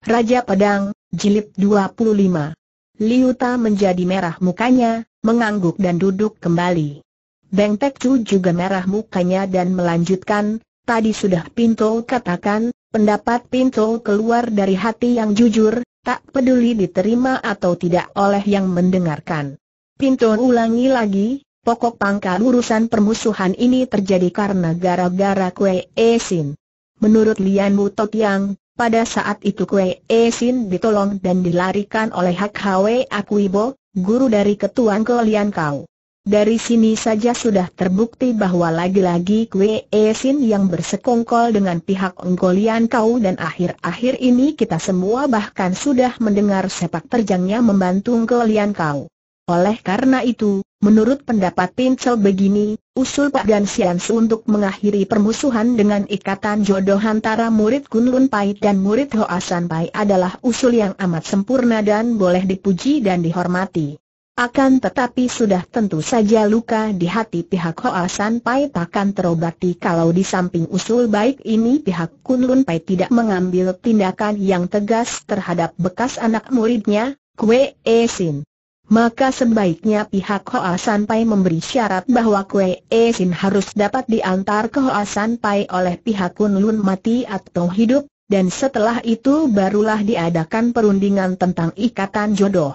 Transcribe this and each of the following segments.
Raja Pedang, Jilid 25. Liuta menjadi merah mukanya, mengangguk dan duduk kembali. Beng Tek Chu juga merah mukanya dan melanjutkan, tadi sudah Pinto katakan, pendapat Pinto keluar dari hati yang jujur, tak peduli diterima atau tidak oleh yang mendengarkan. Pinto ulangi lagi, pokok pangkal urusan permusuhan ini terjadi karena gara-gara kue esin. Menurut Lian Butok yang pada saat itu Kue Esin ditolong dan dilarikan oleh Hak Hwe Akuibo, guru dari ketuan kelian kau. Dari sini saja sudah terbukti bahwa lagi-lagi Kue Esin yang bersekongkol dengan pihak Enggolian kau dan akhir-akhir ini kita semua bahkan sudah mendengar sepak terjangnya membantu kalian kau. Oleh karena itu, Menurut pendapat Pincel begini, usul Pak dan Siansu untuk mengakhiri permusuhan dengan ikatan jodoh antara murid Kunlun Pai dan murid Hoasan Pai adalah usul yang amat sempurna dan boleh dipuji dan dihormati. Akan tetapi sudah tentu saja luka di hati pihak Hoasan Pai takkan terobati kalau di samping usul baik ini pihak Kunlun Pai tidak mengambil tindakan yang tegas terhadap bekas anak muridnya, Kwe E Sin maka sebaiknya pihak Hoa Sanpai memberi syarat bahwa Kue e Sin harus dapat diantar ke Hoa Sanpai oleh pihak Kun Lun mati atau hidup, dan setelah itu barulah diadakan perundingan tentang ikatan jodoh.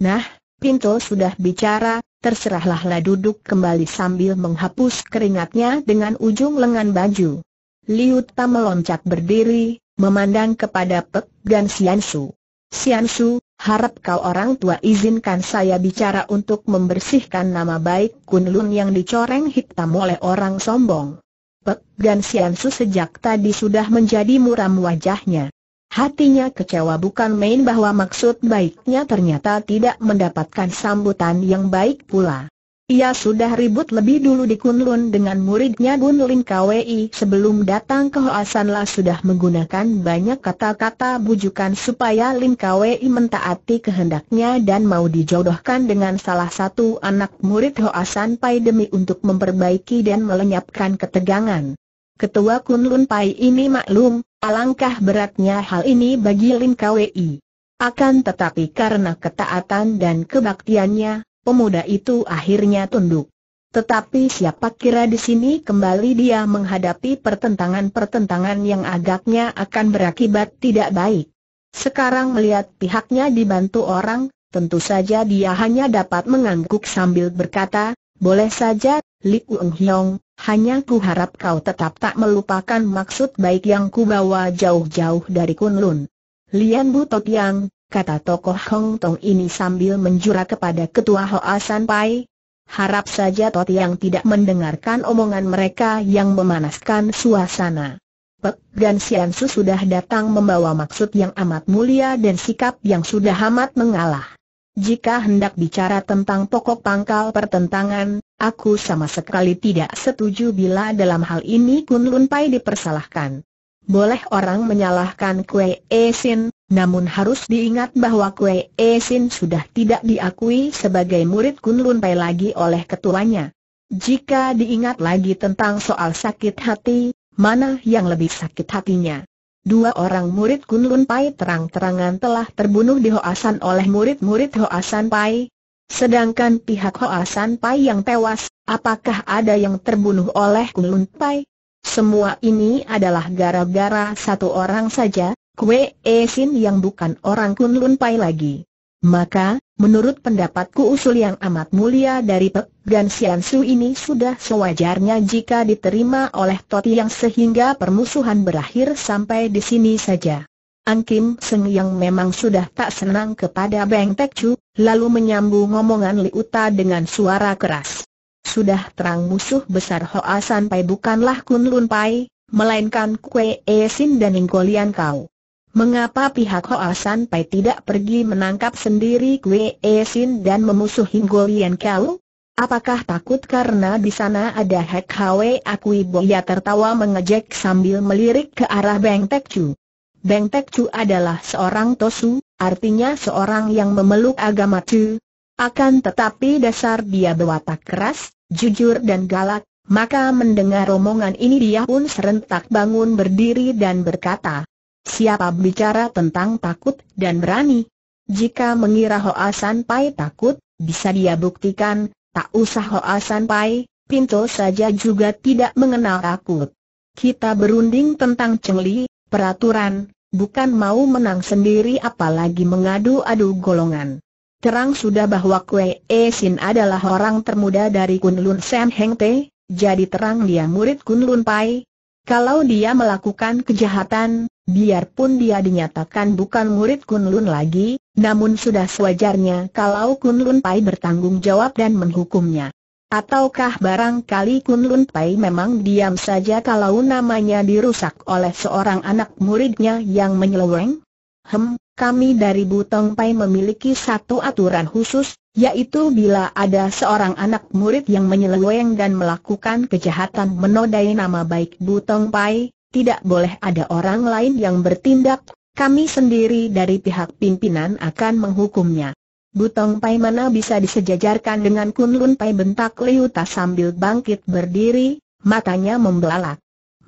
Nah, Pinto sudah bicara, terserahlah lah duduk kembali sambil menghapus keringatnya dengan ujung lengan baju. Liu meloncat berdiri, memandang kepada Pek dan Sian Su. Sian Su, harap kau orang tua izinkan saya bicara untuk membersihkan nama baik Kunlun yang dicoreng hitam oleh orang sombong. Pek dan Siansu sejak tadi sudah menjadi muram wajahnya. Hatinya kecewa bukan main bahwa maksud baiknya ternyata tidak mendapatkan sambutan yang baik pula. Ia sudah ribut lebih dulu di Kunlun dengan muridnya Gun Lin Kwi sebelum datang ke Hoasan lah sudah menggunakan banyak kata-kata bujukan supaya Lin Kwi mentaati kehendaknya dan mau dijodohkan dengan salah satu anak murid Hoasan Pai demi untuk memperbaiki dan melenyapkan ketegangan. Ketua Kunlun Pai ini maklum, alangkah beratnya hal ini bagi Lin Kwi. Akan tetapi karena ketaatan dan kebaktiannya, pemuda itu akhirnya tunduk. Tetapi siapa kira di sini kembali dia menghadapi pertentangan-pertentangan yang agaknya akan berakibat tidak baik. Sekarang melihat pihaknya dibantu orang, tentu saja dia hanya dapat mengangguk sambil berkata, boleh saja, Li Ueng Hiong, hanya ku harap kau tetap tak melupakan maksud baik yang ku bawa jauh-jauh dari Kunlun. Lian Bu Tok Yang, kata tokoh Hong Tong ini sambil menjura kepada ketua Hoa San Pai. Harap saja Toti yang tidak mendengarkan omongan mereka yang memanaskan suasana. Pek dan Sian Su sudah datang membawa maksud yang amat mulia dan sikap yang sudah amat mengalah. Jika hendak bicara tentang pokok pangkal pertentangan, aku sama sekali tidak setuju bila dalam hal ini Kun Lun Pai dipersalahkan. Boleh orang menyalahkan Kue esin. Namun harus diingat bahwa Kue E Sin sudah tidak diakui sebagai murid Kunlun Pai lagi oleh ketuanya. Jika diingat lagi tentang soal sakit hati, mana yang lebih sakit hatinya? Dua orang murid Kunlun Pai terang-terangan telah terbunuh di Hoasan oleh murid-murid Hoasan Pai. Sedangkan pihak Hoasan Pai yang tewas, apakah ada yang terbunuh oleh Kunlun Pai? Semua ini adalah gara-gara satu orang saja, Kue Esin yang bukan orang Kunlun Pai lagi. Maka, menurut pendapatku usul yang amat mulia dari Pek Gan Sian Su ini sudah sewajarnya jika diterima oleh Toti yang sehingga permusuhan berakhir sampai di sini saja. An Kim Seng yang memang sudah tak senang kepada Beng Tek Chu, lalu menyambung omongan Liuta dengan suara keras. Sudah terang musuh besar Hoa San Pai bukanlah Kun Lun Pai, melainkan Kue E Sin dan Ingkolian kau. Mengapa pihak Hoa Pai tidak pergi menangkap sendiri Kwe Sin e dan memusuhi Golian Kau? Apakah takut karena di sana ada Hek Hwe Akui ia tertawa mengejek sambil melirik ke arah Beng Tek Chu. Beng Tek Chu adalah seorang Tosu, artinya seorang yang memeluk agama Chu. Akan tetapi dasar dia berwatak keras, jujur dan galak, maka mendengar omongan ini dia pun serentak bangun berdiri dan berkata, Siapa bicara tentang takut dan berani? Jika mengira Hoa San Pai takut, bisa dia buktikan, tak usah Hoa San Pai, Pinto saja juga tidak mengenal takut. Kita berunding tentang cengli, peraturan, bukan mau menang sendiri apalagi mengadu-adu golongan. Terang sudah bahwa Kue E Sin adalah orang termuda dari Kunlun Sam Heng Te, jadi terang dia murid Kunlun Pai. Kalau dia melakukan kejahatan, Biarpun dia dinyatakan bukan murid Kunlun lagi, namun sudah sewajarnya kalau Kunlun Pai bertanggung jawab dan menghukumnya. Ataukah barangkali Kunlun Pai memang diam saja kalau namanya dirusak oleh seorang anak muridnya yang menyeleweng? Hem, kami dari Butong Pai memiliki satu aturan khusus, yaitu bila ada seorang anak murid yang menyeleweng dan melakukan kejahatan menodai nama baik Butong Pai, tidak boleh ada orang lain yang bertindak, kami sendiri dari pihak pimpinan akan menghukumnya. Butong Pai mana bisa disejajarkan dengan Kunlun Pai bentak Liu sambil bangkit berdiri, matanya membelalak.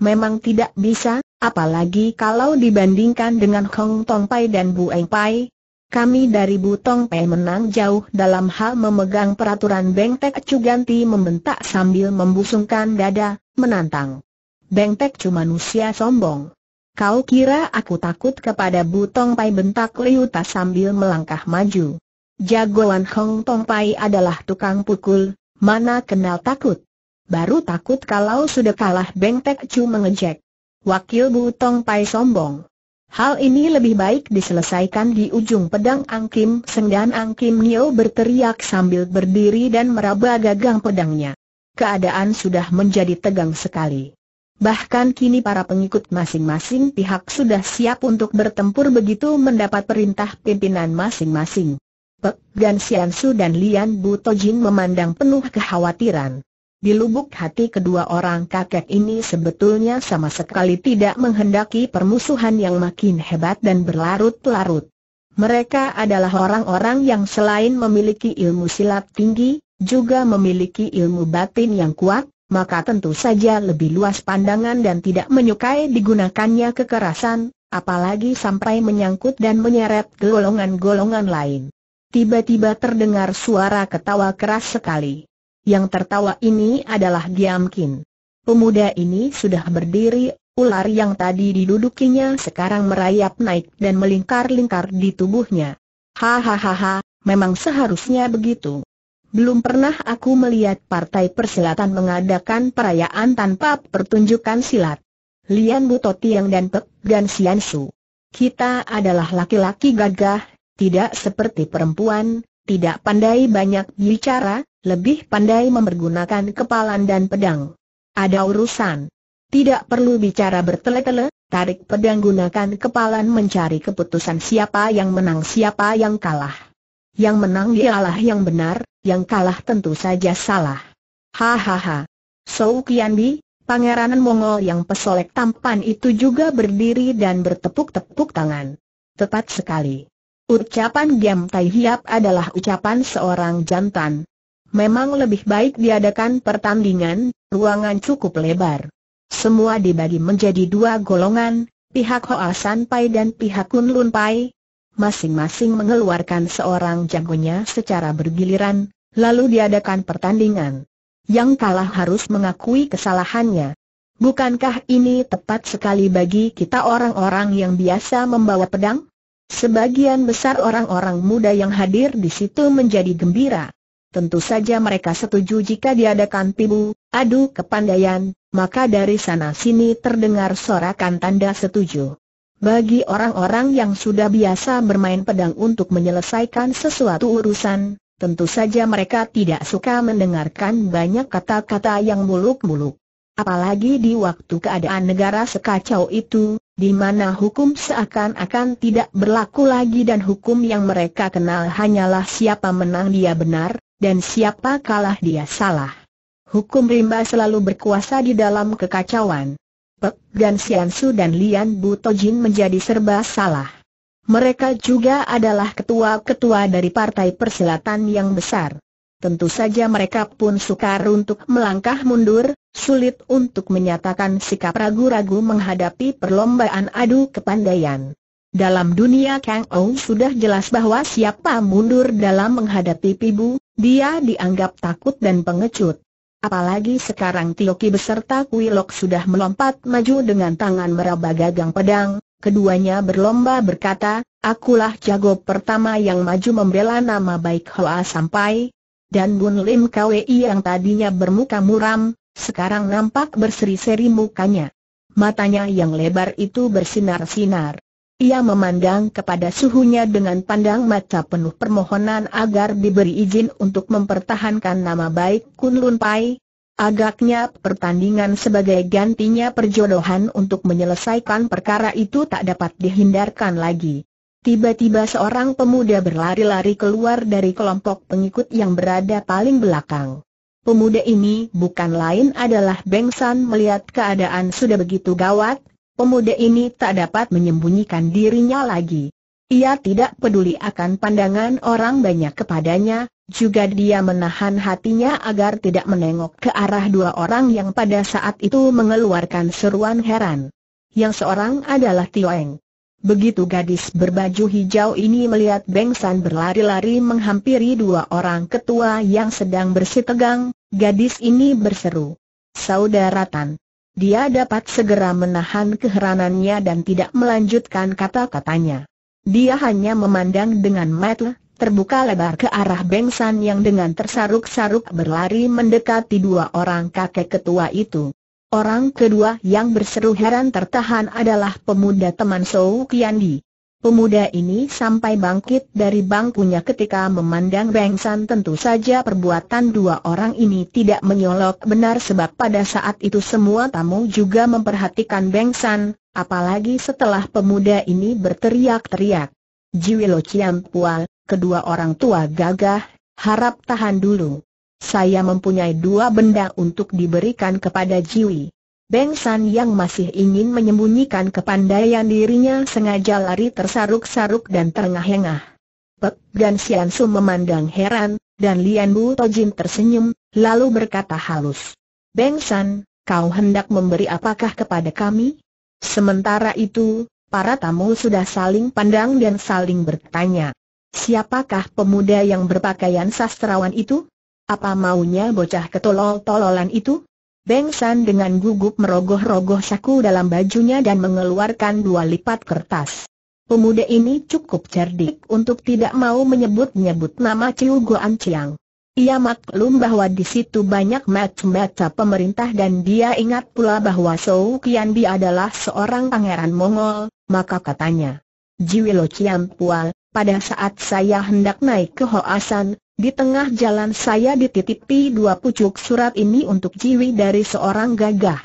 Memang tidak bisa, apalagi kalau dibandingkan dengan Hong Tong Pai dan Bu Eng Pai. Kami dari Butong Pai menang jauh dalam hal memegang peraturan Bengtek Cuganti membentak sambil membusungkan dada, menantang bengtek cuma manusia sombong. Kau kira aku takut kepada Butong Pai bentak Liu sambil melangkah maju. Jagoan Hong Tong Pai adalah tukang pukul, mana kenal takut. Baru takut kalau sudah kalah bengtek cuma mengejek. Wakil Butong Pai sombong. Hal ini lebih baik diselesaikan di ujung pedang Ang Kim. Seng dan Kim Nio berteriak sambil berdiri dan meraba gagang pedangnya. Keadaan sudah menjadi tegang sekali. Bahkan kini para pengikut masing-masing pihak sudah siap untuk bertempur begitu mendapat perintah pimpinan masing-masing. Pek Gan Siansu dan Lian Bu Butojin memandang penuh kekhawatiran. Di lubuk hati kedua orang kakek ini sebetulnya sama sekali tidak menghendaki permusuhan yang makin hebat dan berlarut-larut. Mereka adalah orang-orang yang selain memiliki ilmu silat tinggi, juga memiliki ilmu batin yang kuat, maka tentu saja lebih luas pandangan dan tidak menyukai digunakannya kekerasan, apalagi sampai menyangkut dan menyeret golongan-golongan lain. Tiba-tiba terdengar suara ketawa keras sekali. Yang tertawa ini adalah Diamkin. Pemuda ini sudah berdiri, ular yang tadi didudukinya sekarang merayap naik dan melingkar-lingkar di tubuhnya. Hahaha, memang seharusnya begitu. Belum pernah aku melihat partai persilatan mengadakan perayaan tanpa pertunjukan silat. Lian Butotiang dan Pek dan Sian Kita adalah laki-laki gagah, tidak seperti perempuan, tidak pandai banyak bicara, lebih pandai mempergunakan kepalan dan pedang. Ada urusan. Tidak perlu bicara bertele-tele, tarik pedang gunakan kepalan mencari keputusan siapa yang menang siapa yang kalah. Yang menang dialah yang benar, yang kalah tentu saja salah. Hahaha. Sou Kianbi, pangeran Mongol yang pesolek tampan itu juga berdiri dan bertepuk-tepuk tangan. Tepat sekali. Ucapan Giam Tai Hiap adalah ucapan seorang jantan. Memang lebih baik diadakan pertandingan, ruangan cukup lebar. Semua dibagi menjadi dua golongan, pihak Hoa San Pai dan pihak Kun Lun Pai, masing-masing mengeluarkan seorang jagonya secara bergiliran, lalu diadakan pertandingan. Yang kalah harus mengakui kesalahannya. Bukankah ini tepat sekali bagi kita orang-orang yang biasa membawa pedang? Sebagian besar orang-orang muda yang hadir di situ menjadi gembira. Tentu saja mereka setuju jika diadakan pibu, adu kepandaian, maka dari sana sini terdengar sorakan tanda setuju. Bagi orang-orang yang sudah biasa bermain pedang untuk menyelesaikan sesuatu urusan, tentu saja mereka tidak suka mendengarkan banyak kata-kata yang muluk-muluk. Apalagi di waktu keadaan negara sekacau itu, di mana hukum seakan-akan tidak berlaku lagi dan hukum yang mereka kenal hanyalah siapa menang dia benar, dan siapa kalah dia salah. Hukum rimba selalu berkuasa di dalam kekacauan. Pek Gan dan Lian Butojin menjadi serba salah. Mereka juga adalah ketua-ketua dari Partai Persilatan yang besar. Tentu saja mereka pun sukar untuk melangkah mundur, sulit untuk menyatakan sikap ragu-ragu menghadapi perlombaan adu kepandaian. Dalam dunia Kang Ou sudah jelas bahwa siapa mundur dalam menghadapi Pibu, dia dianggap takut dan pengecut. Apalagi sekarang Tioki beserta Kuilok sudah melompat maju dengan tangan meraba gagang pedang, keduanya berlomba berkata, akulah jago pertama yang maju membela nama baik Hoa sampai, dan Bun Lim Kwei yang tadinya bermuka muram, sekarang nampak berseri-seri mukanya. Matanya yang lebar itu bersinar-sinar. Ia memandang kepada suhunya dengan pandang mata penuh permohonan agar diberi izin untuk mempertahankan nama baik Kunlun Pai. Agaknya pertandingan sebagai gantinya perjodohan untuk menyelesaikan perkara itu tak dapat dihindarkan lagi. Tiba-tiba seorang pemuda berlari-lari keluar dari kelompok pengikut yang berada paling belakang. Pemuda ini bukan lain adalah Beng San melihat keadaan sudah begitu gawat, pemuda ini tak dapat menyembunyikan dirinya lagi. Ia tidak peduli akan pandangan orang banyak kepadanya, juga dia menahan hatinya agar tidak menengok ke arah dua orang yang pada saat itu mengeluarkan seruan heran. Yang seorang adalah Tioeng. Begitu gadis berbaju hijau ini melihat Beng San berlari-lari menghampiri dua orang ketua yang sedang bersitegang, gadis ini berseru. Saudara Tan, dia dapat segera menahan keheranannya dan tidak melanjutkan kata-katanya. Dia hanya memandang dengan mata terbuka lebar ke arah Bengsan yang dengan tersaruk-saruk berlari mendekati dua orang kakek ketua itu. Orang kedua yang berseru heran tertahan adalah pemuda teman Sou Kiandi. Pemuda ini sampai bangkit dari bangkunya ketika memandang Beng San tentu saja perbuatan dua orang ini tidak menyolok benar sebab pada saat itu semua tamu juga memperhatikan Beng San, apalagi setelah pemuda ini berteriak-teriak. Jiwilo Ciam Pual, kedua orang tua gagah, harap tahan dulu. Saya mempunyai dua benda untuk diberikan kepada Jiwi. Beng San yang masih ingin menyembunyikan kepandaian dirinya sengaja lari tersaruk-saruk dan terengah-engah. Pek dan Sian Su memandang heran, dan Lian Bu Tojin tersenyum, lalu berkata halus. Beng San, kau hendak memberi apakah kepada kami? Sementara itu, para tamu sudah saling pandang dan saling bertanya. Siapakah pemuda yang berpakaian sastrawan itu? Apa maunya bocah ketolol-tololan itu? Beng San dengan gugup merogoh-rogoh saku dalam bajunya dan mengeluarkan dua lipat kertas. Pemuda ini cukup cerdik untuk tidak mau menyebut-nyebut nama Ciu Goan Chiang. Ia maklum bahwa di situ banyak macam-macam pemerintah dan dia ingat pula bahwa Sou Kian Bi adalah seorang pangeran Mongol, maka katanya, Jiwilo Chiang Pual, pada saat saya hendak naik ke Hoasan, di tengah jalan saya dititipi dua pucuk surat ini untuk Jiwi dari seorang gagah.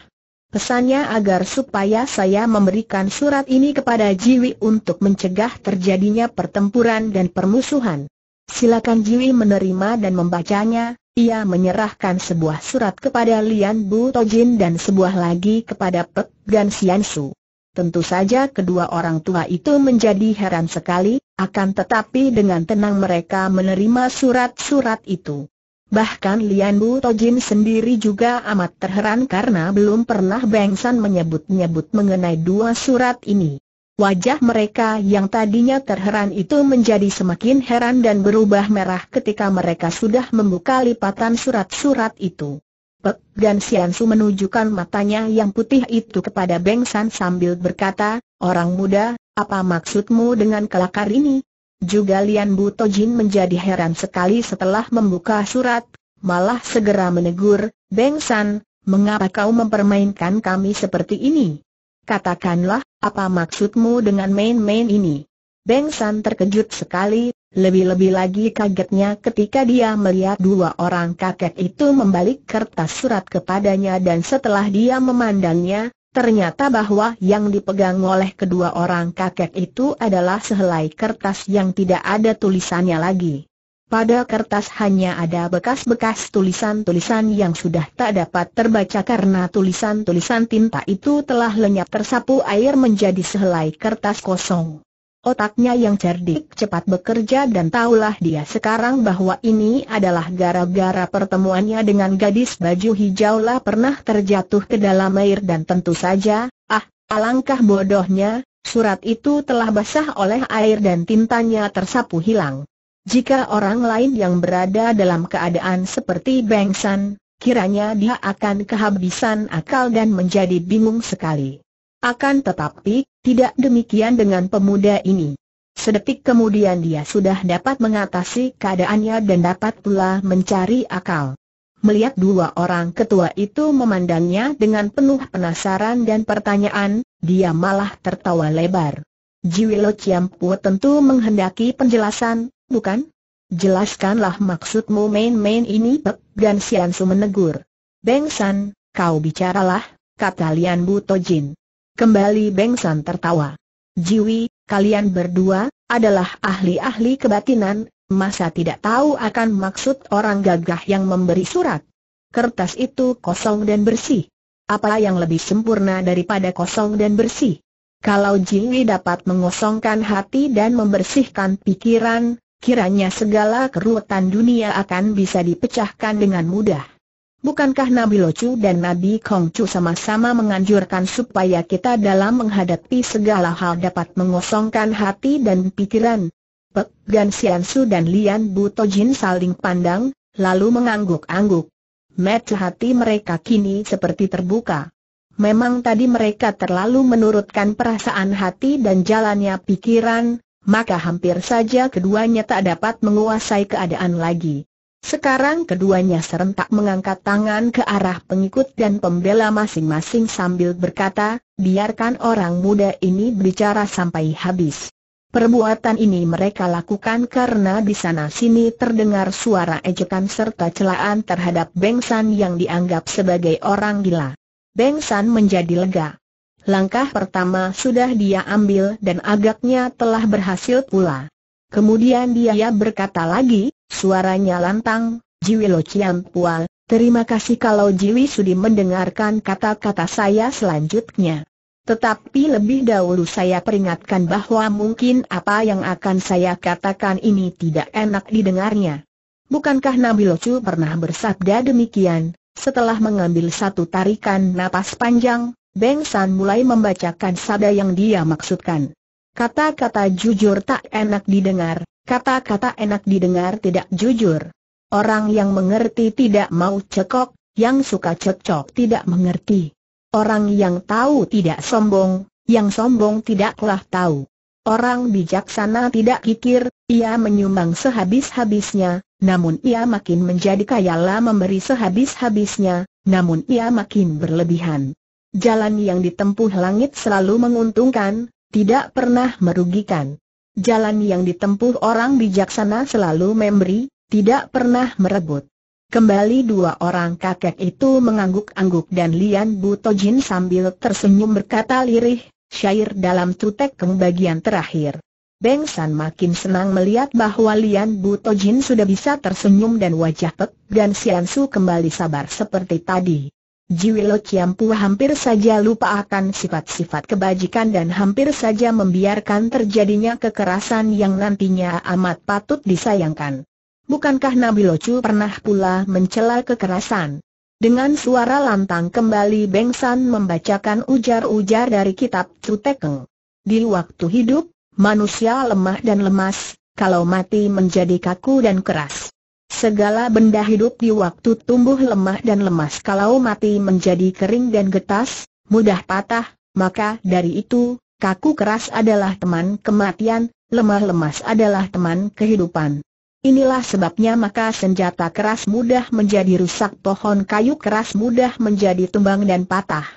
Pesannya agar supaya saya memberikan surat ini kepada Jiwi untuk mencegah terjadinya pertempuran dan permusuhan. Silakan Jiwi menerima dan membacanya, ia menyerahkan sebuah surat kepada Lian Bu Tojin dan sebuah lagi kepada Pek Gan Sian Su. Tentu saja kedua orang tua itu menjadi heran sekali, akan tetapi dengan tenang mereka menerima surat-surat itu. Bahkan Lian Bu Tojin sendiri juga amat terheran karena belum pernah Bengsan menyebut-nyebut mengenai dua surat ini. Wajah mereka yang tadinya terheran itu menjadi semakin heran dan berubah merah ketika mereka sudah membuka lipatan surat-surat itu. Pek Gan Siansu menunjukkan matanya yang putih itu kepada Beng San sambil berkata, Orang muda, apa maksudmu dengan kelakar ini? Juga Lian Buto Jin menjadi heran sekali setelah membuka surat, malah segera menegur, Beng San, mengapa kau mempermainkan kami seperti ini? Katakanlah, apa maksudmu dengan main-main ini? Beng San terkejut sekali, lebih-lebih lagi kagetnya ketika dia melihat dua orang kakek itu membalik kertas surat kepadanya dan setelah dia memandangnya, ternyata bahwa yang dipegang oleh kedua orang kakek itu adalah sehelai kertas yang tidak ada tulisannya lagi. Pada kertas hanya ada bekas-bekas tulisan-tulisan yang sudah tak dapat terbaca karena tulisan-tulisan tinta itu telah lenyap tersapu air menjadi sehelai kertas kosong. Otaknya yang cerdik cepat bekerja dan tahulah dia sekarang bahwa ini adalah gara-gara pertemuannya dengan gadis baju hijau lah pernah terjatuh ke dalam air dan tentu saja, ah, alangkah bodohnya, surat itu telah basah oleh air dan tintanya tersapu hilang. Jika orang lain yang berada dalam keadaan seperti San, kiranya dia akan kehabisan akal dan menjadi bingung sekali. Akan tetapi, tidak demikian dengan pemuda ini. Sedetik kemudian dia sudah dapat mengatasi keadaannya dan dapat pula mencari akal. Melihat dua orang ketua itu memandangnya dengan penuh penasaran dan pertanyaan, dia malah tertawa lebar. Jiwilo Ciampu tentu menghendaki penjelasan, bukan? Jelaskanlah maksudmu main-main ini Bek, dan Siansu menegur. Beng kau bicaralah, kata Lian Butojin. Kembali Beng San tertawa. Jiwi, kalian berdua, adalah ahli-ahli kebatinan, masa tidak tahu akan maksud orang gagah yang memberi surat. Kertas itu kosong dan bersih. Apa yang lebih sempurna daripada kosong dan bersih? Kalau Jiwi dapat mengosongkan hati dan membersihkan pikiran, kiranya segala keruwetan dunia akan bisa dipecahkan dengan mudah. Bukankah Nabi Locu dan Nabi Kongcu sama-sama menganjurkan supaya kita dalam menghadapi segala hal dapat mengosongkan hati dan pikiran? Pek Gan Sian Su dan Lian Bu Jin saling pandang, lalu mengangguk-angguk. Mata hati mereka kini seperti terbuka. Memang tadi mereka terlalu menurutkan perasaan hati dan jalannya pikiran, maka hampir saja keduanya tak dapat menguasai keadaan lagi. Sekarang keduanya serentak mengangkat tangan ke arah pengikut dan pembela masing-masing sambil berkata, biarkan orang muda ini bicara sampai habis. Perbuatan ini mereka lakukan karena di sana-sini terdengar suara ejekan serta celaan terhadap Beng San yang dianggap sebagai orang gila. Beng San menjadi lega. Langkah pertama sudah dia ambil dan agaknya telah berhasil pula. Kemudian dia berkata lagi, Suaranya lantang, Jiwi Lo Chiam Pua, terima kasih kalau Jiwi Sudi mendengarkan kata-kata saya selanjutnya. Tetapi lebih dahulu saya peringatkan bahwa mungkin apa yang akan saya katakan ini tidak enak didengarnya. Bukankah Nabi Locu pernah bersabda demikian? Setelah mengambil satu tarikan napas panjang, Beng San mulai membacakan sabda yang dia maksudkan. Kata-kata jujur tak enak didengar, Kata-kata enak didengar tidak jujur. Orang yang mengerti tidak mau cekok, yang suka cekcok tidak mengerti. Orang yang tahu tidak sombong, yang sombong tidaklah tahu. Orang bijaksana tidak kikir, ia menyumbang sehabis-habisnya, namun ia makin menjadi kaya kayalah memberi sehabis-habisnya, namun ia makin berlebihan. Jalan yang ditempuh langit selalu menguntungkan, tidak pernah merugikan. Jalan yang ditempuh orang bijaksana selalu memberi, tidak pernah merebut. Kembali dua orang kakek itu mengangguk-angguk dan Lian Butojin sambil tersenyum berkata lirih, syair dalam tutek ke bagian terakhir. Beng San makin senang melihat bahwa Lian Butojin sudah bisa tersenyum dan wajah Pek dan Sian Su kembali sabar seperti tadi. Jiwilo Ciampu hampir saja lupa akan sifat-sifat kebajikan dan hampir saja membiarkan terjadinya kekerasan yang nantinya amat patut disayangkan. Bukankah Nabi Locu pernah pula mencela kekerasan? Dengan suara lantang kembali Beng membacakan ujar-ujar dari kitab Cutekeng. Di waktu hidup, manusia lemah dan lemas, kalau mati menjadi kaku dan keras. Segala benda hidup di waktu tumbuh lemah dan lemas kalau mati menjadi kering dan getas, mudah patah, maka dari itu, kaku keras adalah teman kematian, lemah lemas adalah teman kehidupan. Inilah sebabnya maka senjata keras mudah menjadi rusak pohon kayu keras mudah menjadi tumbang dan patah.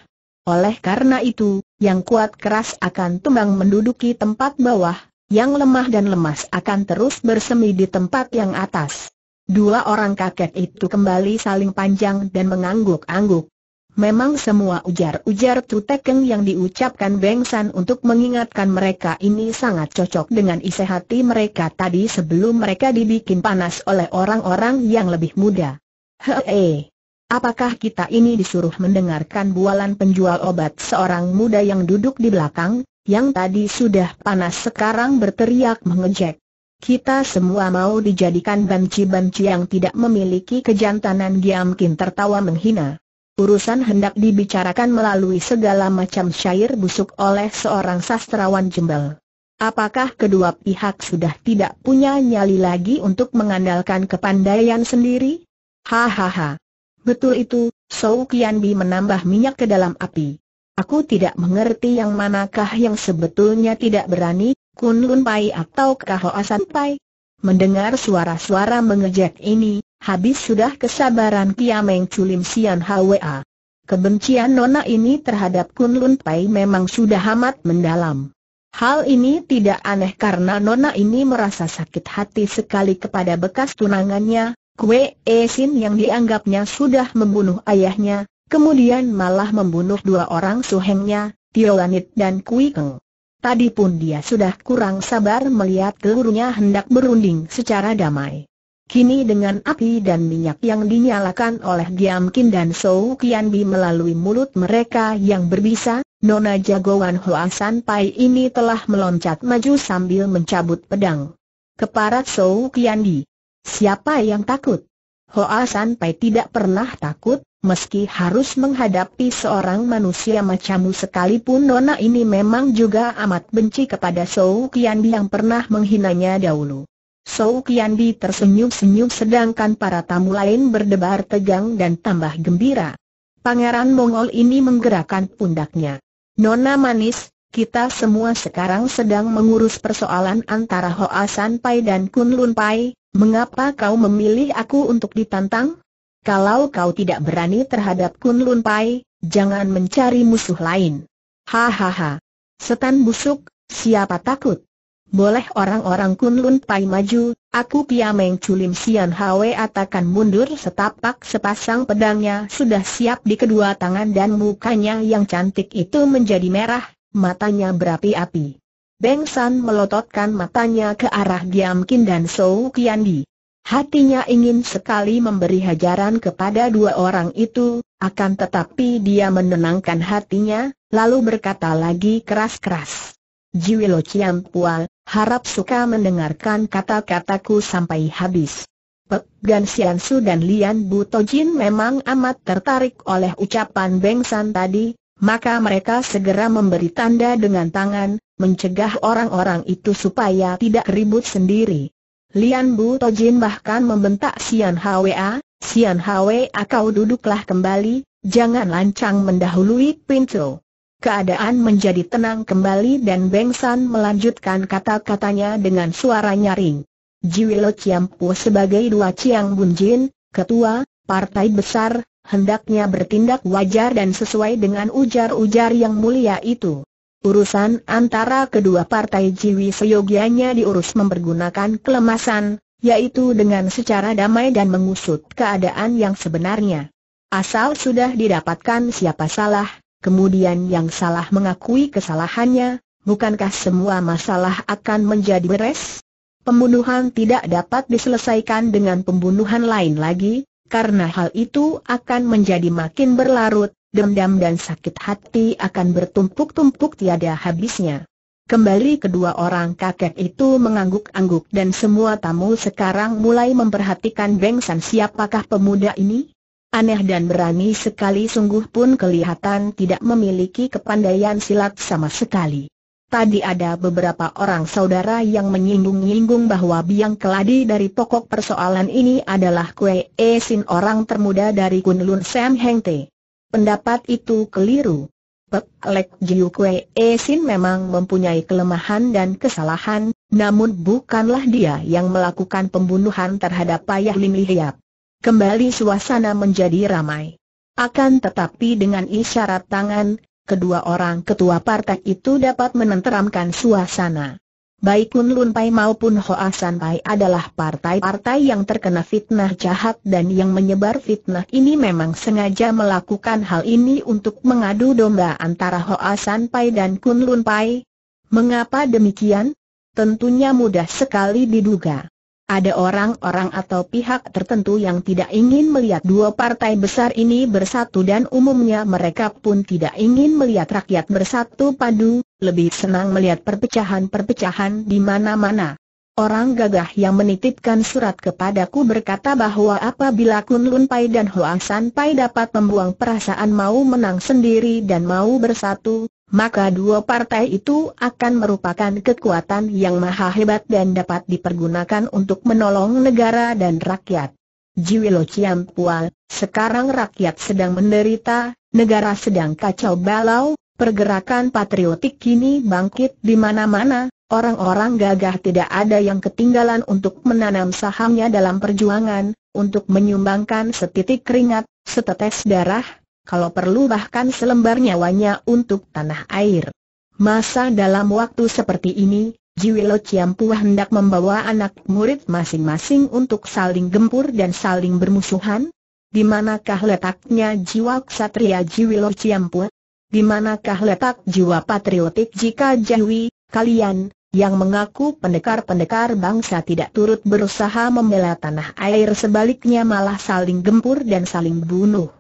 Oleh karena itu, yang kuat keras akan tumbang menduduki tempat bawah, yang lemah dan lemas akan terus bersemi di tempat yang atas. Dua orang kakek itu kembali saling panjang dan mengangguk-angguk. Memang semua ujar-ujar Tutekeng yang diucapkan Beng San untuk mengingatkan mereka ini sangat cocok dengan isi hati mereka tadi sebelum mereka dibikin panas oleh orang-orang yang lebih muda. Hei, apakah kita ini disuruh mendengarkan bualan penjual obat seorang muda yang duduk di belakang, yang tadi sudah panas sekarang berteriak mengejek? Kita semua mau dijadikan banci-banci yang tidak memiliki kejantanan Giamkin tertawa menghina. Urusan hendak dibicarakan melalui segala macam syair busuk oleh seorang sastrawan jembal. Apakah kedua pihak sudah tidak punya nyali lagi untuk mengandalkan kepandaian sendiri? Hahaha. Betul itu, Sou Kian menambah minyak ke dalam api. Aku tidak mengerti yang manakah yang sebetulnya tidak berani, Kun Lun Pai atau Kahoa Pai? Mendengar suara-suara mengejek ini, habis sudah kesabaran Kiameng Culim Sian Hwa. Kebencian Nona ini terhadap Kun Lun Pai memang sudah amat mendalam. Hal ini tidak aneh karena Nona ini merasa sakit hati sekali kepada bekas tunangannya, Kwe E Sin yang dianggapnya sudah membunuh ayahnya, kemudian malah membunuh dua orang suhengnya, Tio Lanit dan Kui Keng. Tadi pun dia sudah kurang sabar melihat gurunya hendak berunding secara damai. Kini dengan api dan minyak yang dinyalakan oleh Giam Kin dan Sou Kian Bi melalui mulut mereka yang berbisa, Nona Jagoan Hoa Pai ini telah meloncat maju sambil mencabut pedang. Keparat Sou Kian Bi. Siapa yang takut? Hoa Sanpai tidak pernah takut, meski harus menghadapi seorang manusia macammu sekalipun Nona ini memang juga amat benci kepada Sou Kianbi yang pernah menghinanya dahulu. Sou Kianbi tersenyum-senyum sedangkan para tamu lain berdebar tegang dan tambah gembira. Pangeran Mongol ini menggerakkan pundaknya. Nona manis, kita semua sekarang sedang mengurus persoalan antara Hoa Sanpai dan Kun Pai, Mengapa kau memilih aku untuk ditantang? Kalau kau tidak berani terhadap Kun Lun Pai, jangan mencari musuh lain. Hahaha. Setan busuk, siapa takut? Boleh orang-orang Kun Lun Pai maju, aku Piameng Culim Sian Hwe atakan mundur setapak sepasang pedangnya sudah siap di kedua tangan dan mukanya yang cantik itu menjadi merah, matanya berapi-api. Beng San melototkan matanya ke arah Giam Kin dan Sou Kian Di. Hatinya ingin sekali memberi hajaran kepada dua orang itu, akan tetapi dia menenangkan hatinya, lalu berkata lagi keras-keras. Jiwilo Chiam Pual, harap suka mendengarkan kata-kataku sampai habis. Pek Gan Sian dan Lian Bu Tojin memang amat tertarik oleh ucapan Beng San tadi, maka mereka segera memberi tanda dengan tangan, mencegah orang-orang itu supaya tidak ribut sendiri. Lian Bu Tojin bahkan membentak Sian Hwa, Sian Hwa kau duduklah kembali, jangan lancang mendahului pintu. Keadaan menjadi tenang kembali dan Beng San melanjutkan kata-katanya dengan suara nyaring. Jiwilo Ciampu sebagai dua Ciang Bunjin, ketua, partai besar, hendaknya bertindak wajar dan sesuai dengan ujar-ujar yang mulia itu. Urusan antara kedua partai Jiwi seyogianya diurus mempergunakan kelemasan, yaitu dengan secara damai dan mengusut keadaan yang sebenarnya. Asal sudah didapatkan siapa salah, kemudian yang salah mengakui kesalahannya, bukankah semua masalah akan menjadi beres? Pembunuhan tidak dapat diselesaikan dengan pembunuhan lain lagi, karena hal itu akan menjadi makin berlarut, dendam dan sakit hati akan bertumpuk-tumpuk tiada habisnya. Kembali kedua orang kakek itu mengangguk-angguk dan semua tamu sekarang mulai memperhatikan Beng San siapakah pemuda ini? Aneh dan berani sekali sungguh pun kelihatan tidak memiliki kepandaian silat sama sekali. Tadi ada beberapa orang saudara yang menyinggung-nyinggung bahwa biang keladi dari pokok persoalan ini adalah Kue E Sin orang termuda dari Kunlun Sam Heng Te. Pendapat itu keliru. Pek Lek Jiu Kue E Sin memang mempunyai kelemahan dan kesalahan, namun bukanlah dia yang melakukan pembunuhan terhadap Payah Lim Hiap. Kembali suasana menjadi ramai. Akan tetapi dengan isyarat tangan, kedua orang ketua partai itu dapat menenteramkan suasana. Baik Kun Lun Pai maupun Hoa ah San Pai adalah partai-partai yang terkena fitnah jahat dan yang menyebar fitnah ini memang sengaja melakukan hal ini untuk mengadu domba antara Hoa ah San Pai dan Kun Lun Pai. Mengapa demikian? Tentunya mudah sekali diduga. Ada orang-orang atau pihak tertentu yang tidak ingin melihat dua partai besar ini bersatu dan umumnya mereka pun tidak ingin melihat rakyat bersatu padu, lebih senang melihat perpecahan-perpecahan di mana-mana. Orang gagah yang menitipkan surat kepadaku berkata bahwa apabila Kun Lun Pai dan Hoang San Pai dapat membuang perasaan mau menang sendiri dan mau bersatu, maka dua partai itu akan merupakan kekuatan yang maha hebat dan dapat dipergunakan untuk menolong negara dan rakyat. Jiwilo Ciampual, sekarang rakyat sedang menderita, negara sedang kacau balau, pergerakan patriotik kini bangkit di mana-mana, orang-orang gagah tidak ada yang ketinggalan untuk menanam sahamnya dalam perjuangan, untuk menyumbangkan setitik keringat, setetes darah, kalau perlu bahkan selembar nyawanya untuk tanah air. Masa dalam waktu seperti ini, Jiwilo Ciampu hendak membawa anak murid masing-masing untuk saling gempur dan saling bermusuhan? Di manakah letaknya jiwa ksatria Jiwilo Ciampu? Di manakah letak jiwa patriotik jika Jawi, kalian, yang mengaku pendekar-pendekar bangsa tidak turut berusaha membela tanah air sebaliknya malah saling gempur dan saling bunuh.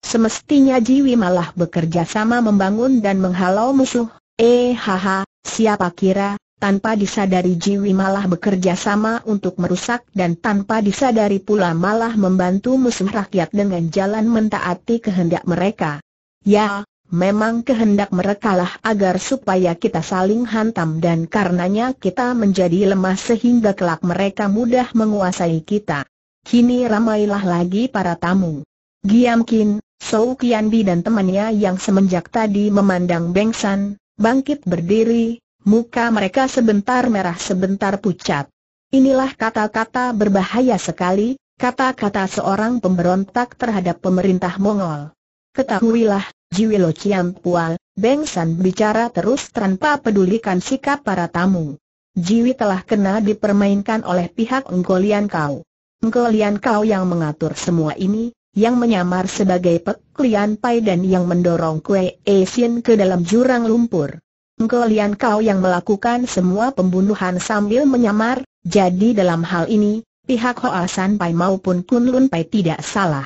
Semestinya Jiwi malah bekerja sama membangun dan menghalau musuh. Eh haha, siapa kira, tanpa disadari Jiwi malah bekerja sama untuk merusak dan tanpa disadari pula malah membantu musuh rakyat dengan jalan mentaati kehendak mereka. Ya, memang kehendak mereka lah agar supaya kita saling hantam dan karenanya kita menjadi lemah sehingga kelak mereka mudah menguasai kita. Kini ramailah lagi para tamu. Giam Kin, Sou Kianbi dan temannya yang semenjak tadi memandang Beng San, bangkit berdiri, muka mereka sebentar merah sebentar pucat. Inilah kata-kata berbahaya sekali, kata-kata seorang pemberontak terhadap pemerintah Mongol. Ketahuilah, Jiwilo Chiam Pual, Beng San bicara terus tanpa pedulikan sikap para tamu. Jiwi telah kena dipermainkan oleh pihak Enggolian Kau. Enggolian Kau yang mengatur semua ini, yang menyamar sebagai Pek Lian Pai dan yang mendorong Kue Esin ke dalam jurang lumpur. Engkau Lian kau yang melakukan semua pembunuhan sambil menyamar, jadi dalam hal ini, pihak Hoa San Pai maupun Kun Lun Pai tidak salah.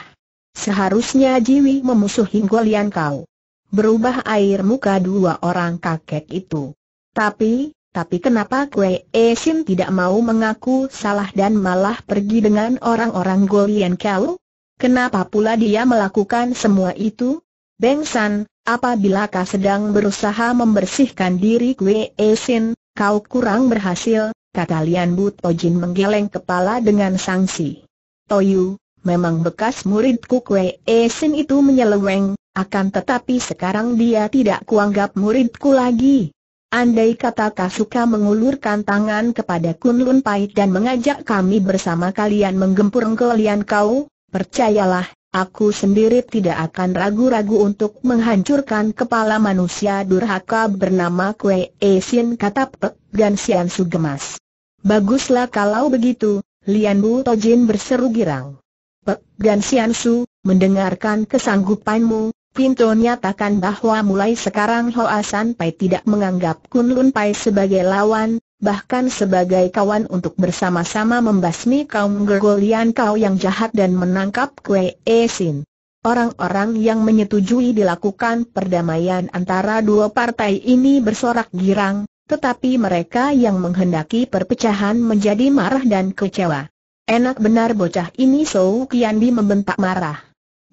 Seharusnya Jiwi memusuhi Golian kau. Berubah air muka dua orang kakek itu. Tapi, tapi kenapa Kue Esin tidak mau mengaku salah dan malah pergi dengan orang-orang Golian kau? Kenapa pula dia melakukan semua itu? Beng San, apabila kau sedang berusaha membersihkan diri Kwe e Sin, kau kurang berhasil, kata Lian Bu Tojin menggeleng kepala dengan sanksi. Toyu, memang bekas muridku Kwe e Sin itu menyeleweng, akan tetapi sekarang dia tidak kuanggap muridku lagi. Andai kata Kasuka mengulurkan tangan kepada Kunlun Pai dan mengajak kami bersama kalian menggempur Lian kau, Percayalah, aku sendiri tidak akan ragu-ragu untuk menghancurkan kepala manusia durhaka bernama Kwe Esin kata Pek dan Sian Su gemas. Baguslah kalau begitu, Lian Bu Tojin berseru girang. Pek dan Sian Su, mendengarkan kesanggupanmu, Pinto nyatakan bahwa mulai sekarang Hoa San Pai tidak menganggap Kun Lun Pai sebagai lawan, bahkan sebagai kawan untuk bersama-sama membasmi kaum Gergolian kau yang jahat dan menangkap Kwe Esin. Orang-orang yang menyetujui dilakukan perdamaian antara dua partai ini bersorak girang, tetapi mereka yang menghendaki perpecahan menjadi marah dan kecewa. Enak benar bocah ini Sou Di membentak marah.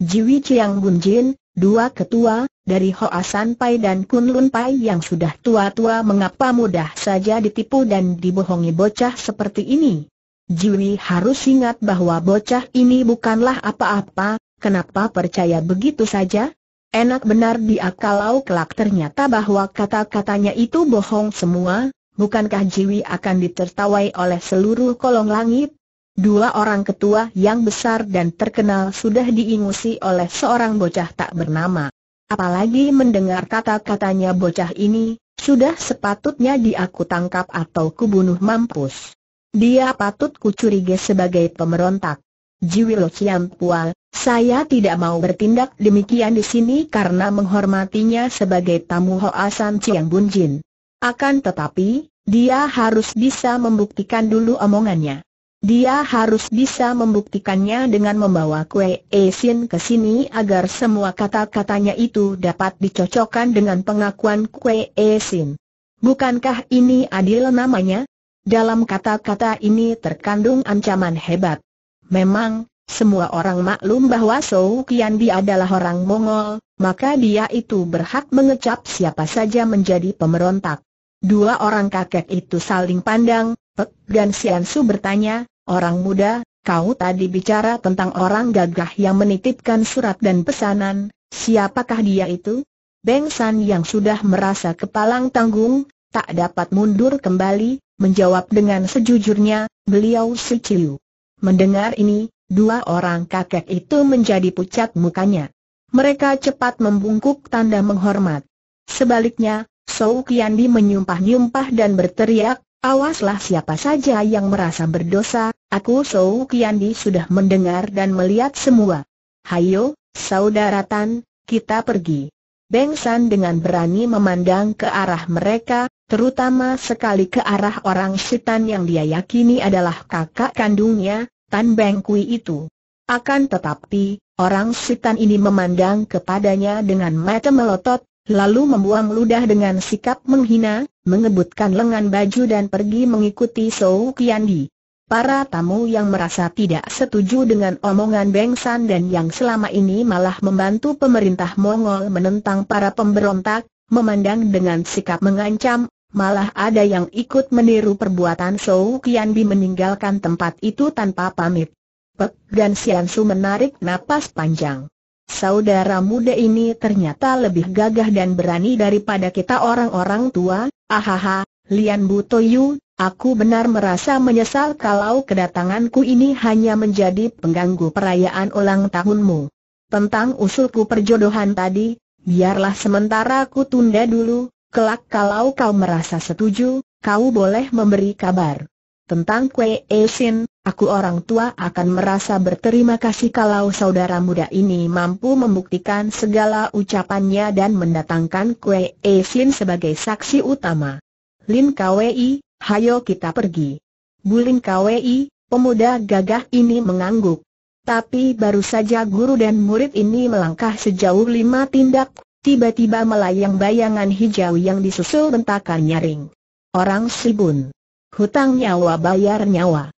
Jiwi Chiang Bun Jin, dua ketua, dari Hoa San Pai dan Kun Lun Pai yang sudah tua-tua mengapa mudah saja ditipu dan dibohongi bocah seperti ini. Jiwi harus ingat bahwa bocah ini bukanlah apa-apa, kenapa percaya begitu saja? Enak benar dia kalau kelak ternyata bahwa kata-katanya itu bohong semua, bukankah Jiwi akan ditertawai oleh seluruh kolong langit? Dua orang ketua yang besar dan terkenal sudah diingusi oleh seorang bocah tak bernama. Apalagi mendengar kata-katanya bocah ini, sudah sepatutnya diaku tangkap atau kubunuh mampus. Dia patut ku sebagai pemberontak. Jiwilo Ciam Pual, saya tidak mau bertindak demikian di sini karena menghormatinya sebagai tamu Hoasan Ciang Bunjin. Akan tetapi, dia harus bisa membuktikan dulu omongannya. Dia harus bisa membuktikannya dengan membawa Kue Esin ke sini agar semua kata-katanya itu dapat dicocokkan dengan pengakuan Kue Esin. Bukankah ini adil namanya? Dalam kata-kata ini terkandung ancaman hebat. Memang, semua orang maklum bahwa Sou Kian Bi adalah orang Mongol, maka dia itu berhak mengecap siapa saja menjadi pemberontak. Dua orang kakek itu saling pandang, Pek Sian Su bertanya, orang muda, kau tadi bicara tentang orang gagah yang menitipkan surat dan pesanan, siapakah dia itu? Beng San yang sudah merasa kepalang tanggung, tak dapat mundur kembali, menjawab dengan sejujurnya, beliau si Ciu. Mendengar ini, dua orang kakek itu menjadi pucat mukanya. Mereka cepat membungkuk tanda menghormat. Sebaliknya, Sou Kiandi menyumpah-nyumpah dan berteriak, Awaslah siapa saja yang merasa berdosa, aku Sou Kiandi sudah mendengar dan melihat semua. Hayo, saudara Tan, kita pergi. Beng San dengan berani memandang ke arah mereka, terutama sekali ke arah orang setan yang dia yakini adalah kakak kandungnya, Tan Beng Kui itu. Akan tetapi, orang setan ini memandang kepadanya dengan mata melotot, lalu membuang ludah dengan sikap menghina, mengebutkan lengan baju dan pergi mengikuti Sou Kiandi. Para tamu yang merasa tidak setuju dengan omongan Beng San dan yang selama ini malah membantu pemerintah Mongol menentang para pemberontak, memandang dengan sikap mengancam, malah ada yang ikut meniru perbuatan Sou Kiandi meninggalkan tempat itu tanpa pamit. Pek Gan Siansu menarik napas panjang. Saudara muda ini ternyata lebih gagah dan berani daripada kita orang-orang tua, ahaha, Lian Butoyu, aku benar merasa menyesal kalau kedatanganku ini hanya menjadi pengganggu perayaan ulang tahunmu. Tentang usulku perjodohan tadi, biarlah sementara ku tunda dulu, kelak kalau kau merasa setuju, kau boleh memberi kabar. Tentang kue Esin, Aku orang tua akan merasa berterima kasih kalau saudara muda ini mampu membuktikan segala ucapannya dan mendatangkan Kue E Sin sebagai saksi utama. Lin Kwei, hayo kita pergi. Bulin Kwei, pemuda gagah ini mengangguk. Tapi baru saja guru dan murid ini melangkah sejauh lima tindak, tiba-tiba melayang bayangan hijau yang disusul bentakan nyaring. Orang Sibun. Hutang nyawa bayar nyawa.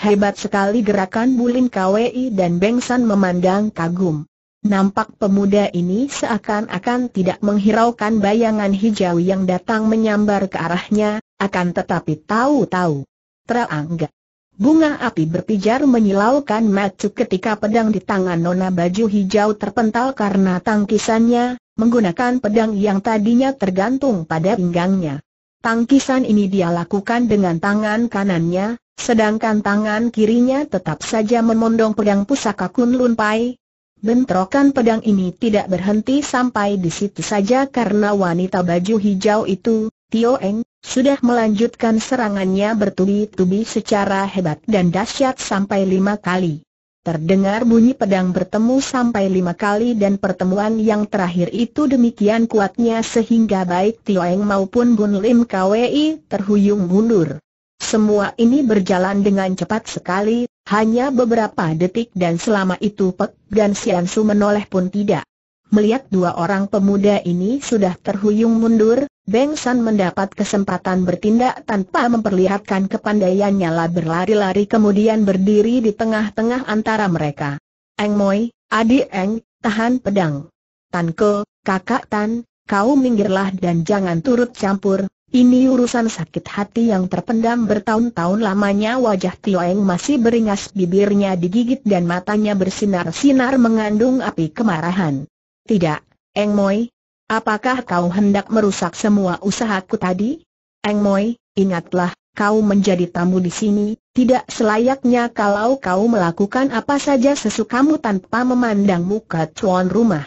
Hebat sekali gerakan Bulin KWI dan Beng memandang kagum. Nampak pemuda ini seakan-akan tidak menghiraukan bayangan hijau yang datang menyambar ke arahnya, akan tetapi tahu-tahu. Terangga. Bunga api berpijar menyilaukan macu ketika pedang di tangan nona baju hijau terpental karena tangkisannya, menggunakan pedang yang tadinya tergantung pada pinggangnya. Tangkisan ini dia lakukan dengan tangan kanannya, Sedangkan tangan kirinya tetap saja memondong pedang pusaka Kunlun Pai. Bentrokan pedang ini tidak berhenti sampai di situ saja karena wanita baju hijau itu, Tio Eng, sudah melanjutkan serangannya bertubi-tubi secara hebat dan dahsyat sampai lima kali. Terdengar bunyi pedang bertemu sampai lima kali dan pertemuan yang terakhir itu demikian kuatnya sehingga baik Tio Eng maupun Bun Lim Kwei terhuyung mundur. Semua ini berjalan dengan cepat sekali, hanya beberapa detik dan selama itu Pek dan Sian Su menoleh pun tidak. Melihat dua orang pemuda ini sudah terhuyung mundur, Beng San mendapat kesempatan bertindak tanpa memperlihatkan kepandaiannya lah berlari-lari kemudian berdiri di tengah-tengah antara mereka. Eng Moi, adik Eng, tahan pedang. Tan Ke, kakak Tan, kau minggirlah dan jangan turut campur, ini urusan sakit hati yang terpendam bertahun-tahun lamanya wajah Tioeng masih beringas bibirnya digigit dan matanya bersinar-sinar mengandung api kemarahan. Tidak, Eng Moi. Apakah kau hendak merusak semua usahaku tadi? Eng Moi, ingatlah, kau menjadi tamu di sini, tidak selayaknya kalau kau melakukan apa saja sesukamu tanpa memandang muka tuan rumah.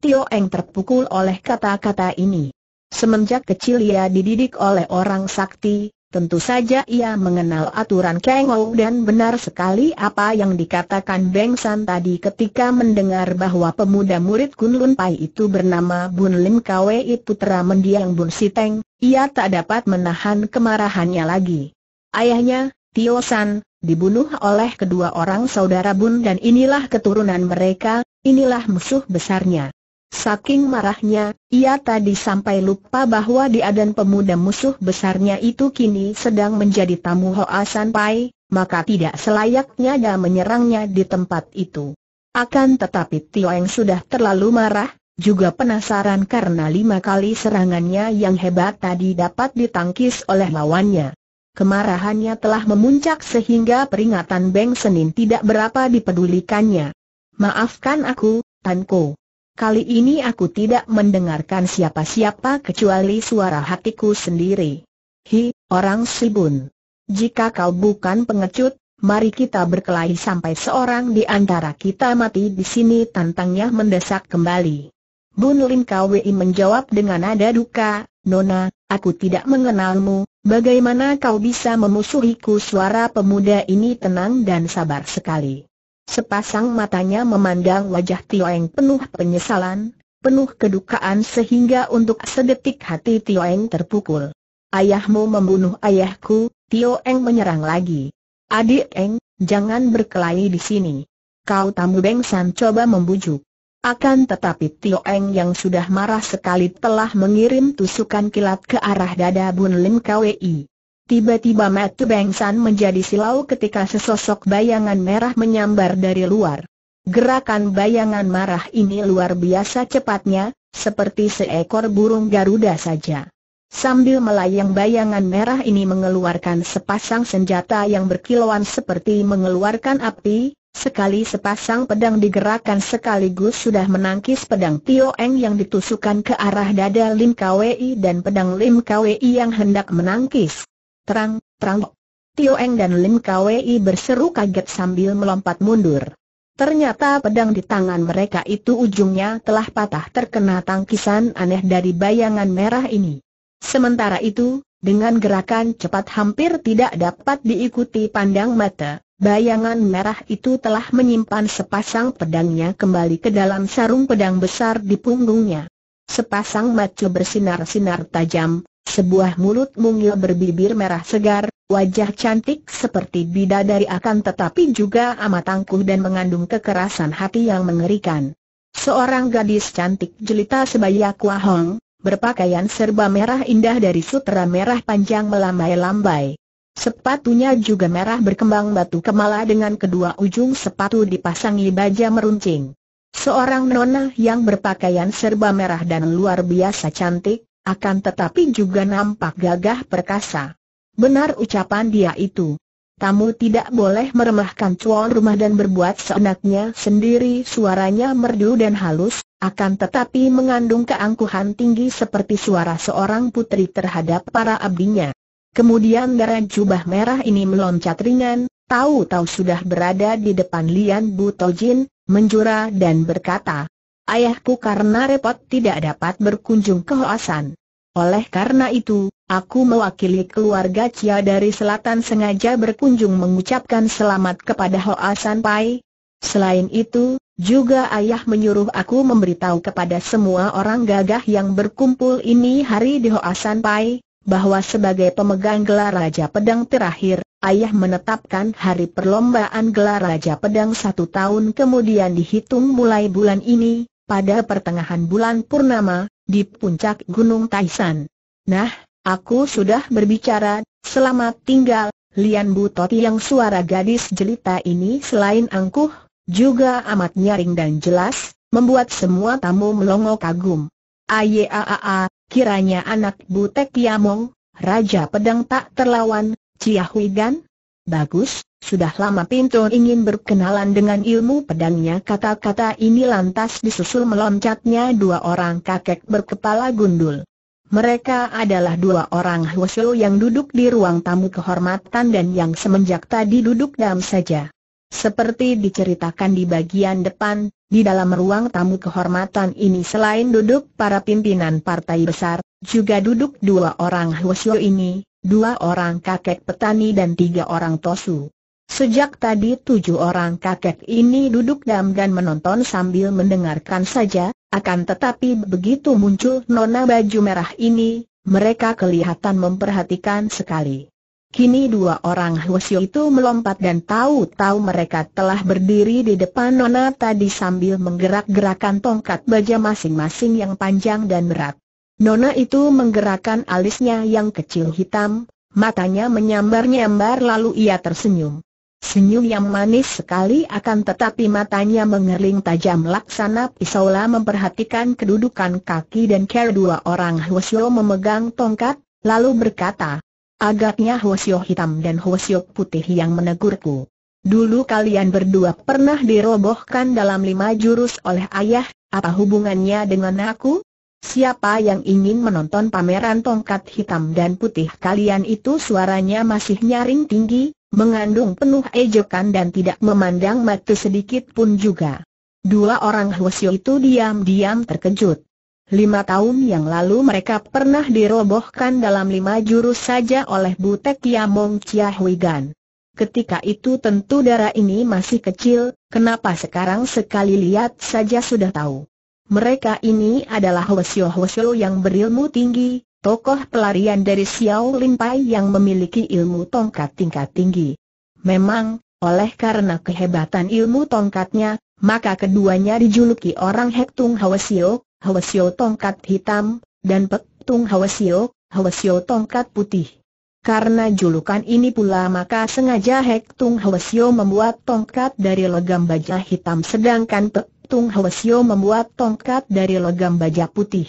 Tio Eng terpukul oleh kata-kata ini. Semenjak kecil ia dididik oleh orang sakti, tentu saja ia mengenal aturan Kengou dan benar sekali apa yang dikatakan Beng San tadi ketika mendengar bahwa pemuda murid Kunlun Pai itu bernama Bun Lim Kwe putra mendiang Bun Siteng, ia tak dapat menahan kemarahannya lagi. Ayahnya, Tio San, dibunuh oleh kedua orang saudara Bun dan inilah keturunan mereka, inilah musuh besarnya. Saking marahnya, ia tadi sampai lupa bahwa dia dan pemuda musuh besarnya itu kini sedang menjadi tamu Hoa San Pai, maka tidak selayaknya dia menyerangnya di tempat itu. Akan tetapi Tio yang sudah terlalu marah, juga penasaran karena lima kali serangannya yang hebat tadi dapat ditangkis oleh lawannya. Kemarahannya telah memuncak sehingga peringatan Beng Senin tidak berapa dipedulikannya. Maafkan aku, Tanko. Kali ini aku tidak mendengarkan siapa-siapa kecuali suara hatiku sendiri. Hi, orang Sibun. Jika kau bukan pengecut, mari kita berkelahi sampai seorang di antara kita mati di sini tantangnya mendesak kembali. Bun Lin Kwei menjawab dengan nada duka, Nona, aku tidak mengenalmu, bagaimana kau bisa memusuhiku suara pemuda ini tenang dan sabar sekali. Sepasang matanya memandang wajah Tioeng penuh penyesalan, penuh kedukaan sehingga untuk sedetik hati Tioeng terpukul. Ayahmu membunuh ayahku, Tioeng menyerang lagi. Adik Eng, jangan berkelahi di sini. Kau tamu Beng San coba membujuk. Akan tetapi Tio Eng yang sudah marah sekali telah mengirim tusukan kilat ke arah dada Bun Lim Kwi. Tiba-tiba mata Bengsan menjadi silau ketika sesosok bayangan merah menyambar dari luar. Gerakan bayangan marah ini luar biasa cepatnya, seperti seekor burung Garuda saja. Sambil melayang bayangan merah ini mengeluarkan sepasang senjata yang berkilauan seperti mengeluarkan api, sekali sepasang pedang digerakkan sekaligus sudah menangkis pedang Tio Eng yang ditusukkan ke arah dada Lim Kwei dan pedang Lim Kwei yang hendak menangkis. Terang, terang. Tio Eng dan Lim Kwei berseru kaget sambil melompat mundur. Ternyata pedang di tangan mereka itu ujungnya telah patah terkena tangkisan aneh dari bayangan merah ini. Sementara itu, dengan gerakan cepat hampir tidak dapat diikuti pandang mata, bayangan merah itu telah menyimpan sepasang pedangnya kembali ke dalam sarung pedang besar di punggungnya. Sepasang mata bersinar-sinar tajam, sebuah mulut mungil berbibir merah segar, wajah cantik seperti bidadari akan tetapi juga amat tangguh dan mengandung kekerasan hati yang mengerikan. Seorang gadis cantik jelita sebaya Kuahong, berpakaian serba merah indah dari sutra merah panjang melambai-lambai. Sepatunya juga merah berkembang batu kemala dengan kedua ujung sepatu dipasangi baja meruncing. Seorang nona yang berpakaian serba merah dan luar biasa cantik, akan tetapi juga nampak gagah perkasa. Benar ucapan dia itu. Tamu tidak boleh meremehkan cuan rumah dan berbuat seenaknya sendiri suaranya merdu dan halus, akan tetapi mengandung keangkuhan tinggi seperti suara seorang putri terhadap para abdinya. Kemudian darah jubah merah ini meloncat ringan, tahu-tahu sudah berada di depan Lian Butojin, menjura dan berkata, ayahku karena repot tidak dapat berkunjung ke Hoasan. Oleh karena itu, aku mewakili keluarga Cia dari selatan sengaja berkunjung mengucapkan selamat kepada Hoasan Pai. Selain itu, juga ayah menyuruh aku memberitahu kepada semua orang gagah yang berkumpul ini hari di Hoasan Pai, bahwa sebagai pemegang gelar Raja Pedang terakhir, ayah menetapkan hari perlombaan gelar Raja Pedang satu tahun kemudian dihitung mulai bulan ini, pada pertengahan bulan Purnama, di puncak Gunung Taisan. Nah, aku sudah berbicara, selamat tinggal, Lian Bu Toti yang suara gadis jelita ini selain angkuh, juga amat nyaring dan jelas, membuat semua tamu melongo kagum. Ayaaa, kiranya anak Butek Yamong, Raja Pedang tak terlawan, Ciahui Gan, Bagus, sudah lama Pinto ingin berkenalan dengan ilmu pedangnya kata-kata ini lantas disusul meloncatnya dua orang kakek berkepala gundul. Mereka adalah dua orang Hwasyo yang duduk di ruang tamu kehormatan dan yang semenjak tadi duduk dalam saja. Seperti diceritakan di bagian depan, di dalam ruang tamu kehormatan ini selain duduk para pimpinan partai besar, juga duduk dua orang Hwasyo ini, dua orang kakek petani dan tiga orang tosu. Sejak tadi tujuh orang kakek ini duduk dam dan menonton sambil mendengarkan saja, akan tetapi begitu muncul nona baju merah ini, mereka kelihatan memperhatikan sekali. Kini dua orang Hwasyo itu melompat dan tahu-tahu mereka telah berdiri di depan nona tadi sambil menggerak-gerakan tongkat baja masing-masing yang panjang dan berat. Nona itu menggerakkan alisnya yang kecil hitam, matanya menyambar-nyambar lalu ia tersenyum. Senyum yang manis sekali akan tetapi matanya mengerling tajam laksana pisau memperhatikan kedudukan kaki dan kera dua orang Hwasyo memegang tongkat, lalu berkata, Agaknya Hwasyo hitam dan Hwasyo putih yang menegurku. Dulu kalian berdua pernah dirobohkan dalam lima jurus oleh ayah, apa hubungannya dengan aku? Siapa yang ingin menonton pameran tongkat hitam dan putih kalian itu suaranya masih nyaring tinggi, mengandung penuh ejekan dan tidak memandang mata sedikit pun juga. Dua orang Hwasyo itu diam-diam terkejut. Lima tahun yang lalu mereka pernah dirobohkan dalam lima jurus saja oleh Butek Yamong Chia Huigan. Ketika itu tentu darah ini masih kecil, kenapa sekarang sekali lihat saja sudah tahu. Mereka ini adalah Hwasyo Hwasyo yang berilmu tinggi, tokoh pelarian dari Xiao Lin Pai yang memiliki ilmu tongkat tingkat tinggi. Memang, oleh karena kehebatan ilmu tongkatnya, maka keduanya dijuluki orang Hektung Hwasyo, Hwasyo tongkat hitam, dan Pektung Hwasyo, Hwasyo tongkat putih. Karena julukan ini pula maka sengaja Hektung Hwasyo membuat tongkat dari logam baja hitam sedangkan Pektung Tung Hwasyo membuat tongkat dari logam baja putih.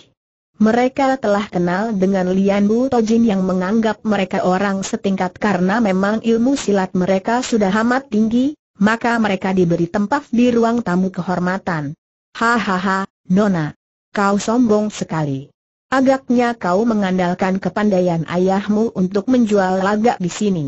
Mereka telah kenal dengan Lian Bu Tojin yang menganggap mereka orang setingkat karena memang ilmu silat mereka sudah amat tinggi, maka mereka diberi tempat di ruang tamu kehormatan. Hahaha, Nona. Kau sombong sekali. Agaknya kau mengandalkan kepandaian ayahmu untuk menjual lagak di sini.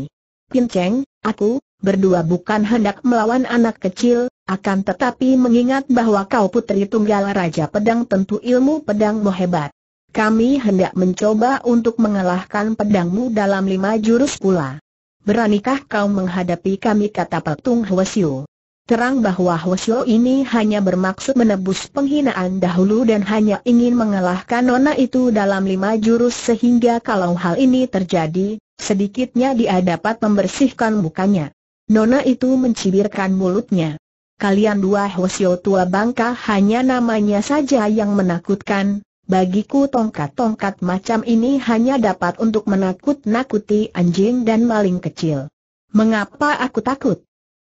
Cheng, aku, berdua bukan hendak melawan anak kecil, akan tetapi mengingat bahwa kau putri tunggal Raja Pedang tentu ilmu pedangmu hebat. Kami hendak mencoba untuk mengalahkan pedangmu dalam lima jurus pula. Beranikah kau menghadapi kami kata Petung Hwasyo? Terang bahwa Hwasyo ini hanya bermaksud menebus penghinaan dahulu dan hanya ingin mengalahkan nona itu dalam lima jurus sehingga kalau hal ini terjadi, sedikitnya dia dapat membersihkan mukanya. Nona itu mencibirkan mulutnya. Kalian dua Hosio tua bangka hanya namanya saja yang menakutkan, bagiku tongkat-tongkat macam ini hanya dapat untuk menakut-nakuti anjing dan maling kecil. Mengapa aku takut?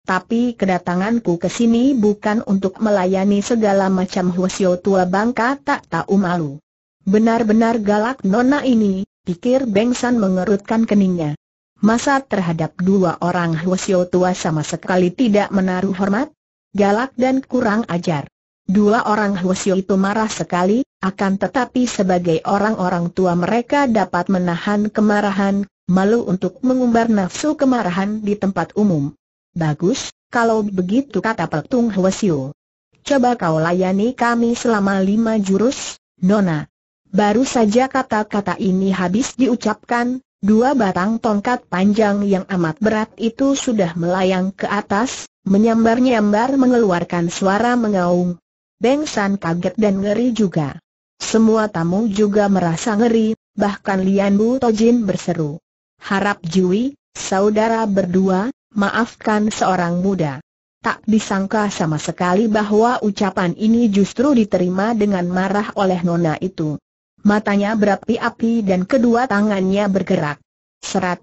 Tapi kedatanganku ke sini bukan untuk melayani segala macam husio tua bangka tak tahu malu. Benar-benar galak nona ini, pikir Bengsan mengerutkan keningnya. Masa terhadap dua orang Huosio tua sama sekali tidak menaruh hormat, galak dan kurang ajar. Dua orang Huosio itu marah sekali, akan tetapi sebagai orang-orang tua mereka dapat menahan kemarahan, malu untuk mengumbar nafsu kemarahan di tempat umum. Bagus, kalau begitu kata Petung Huosio. Coba kau layani kami selama lima jurus, Nona. Baru saja kata-kata ini habis diucapkan, Dua batang tongkat panjang yang amat berat itu sudah melayang ke atas, menyambar-nyambar mengeluarkan suara mengaung. Beng San kaget dan ngeri juga. Semua tamu juga merasa ngeri, bahkan Lian Bu Tojin berseru. Harap Jui, saudara berdua, maafkan seorang muda. Tak disangka sama sekali bahwa ucapan ini justru diterima dengan marah oleh nona itu matanya berapi-api dan kedua tangannya bergerak. Serat.